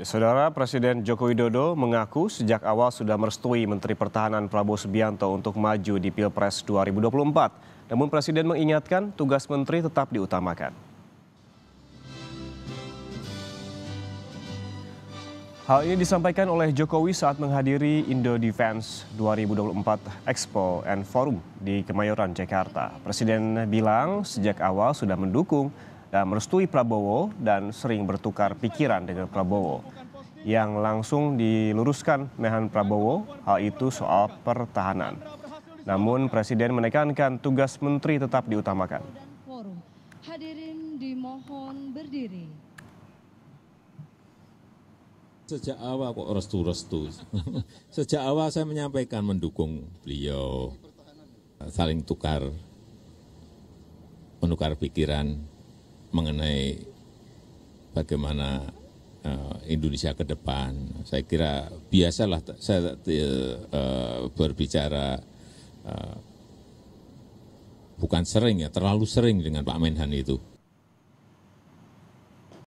Ya, saudara Presiden Joko Widodo mengaku sejak awal sudah merestui Menteri Pertahanan Prabowo Subianto untuk maju di Pilpres 2024. Namun Presiden mengingatkan tugas menteri tetap diutamakan. Hal ini disampaikan oleh Jokowi saat menghadiri Indo Defense 2024 Expo and Forum di Kemayoran, Jakarta. Presiden bilang sejak awal sudah mendukung dan merestui Prabowo dan sering bertukar pikiran dengan Prabowo. Yang langsung diluruskan Mehan Prabowo, hal itu soal pertahanan. Namun Presiden menekankan tugas menteri tetap diutamakan. Hadirin dimohon berdiri. Sejak awal kok restu-restu. Sejak awal saya menyampaikan mendukung beliau. Saling tukar, menukar pikiran, mengenai bagaimana eh, Indonesia ke depan. Saya kira biasalah saya eh, eh, berbicara bukan sering ya, terlalu sering dengan Pak Menhan itu.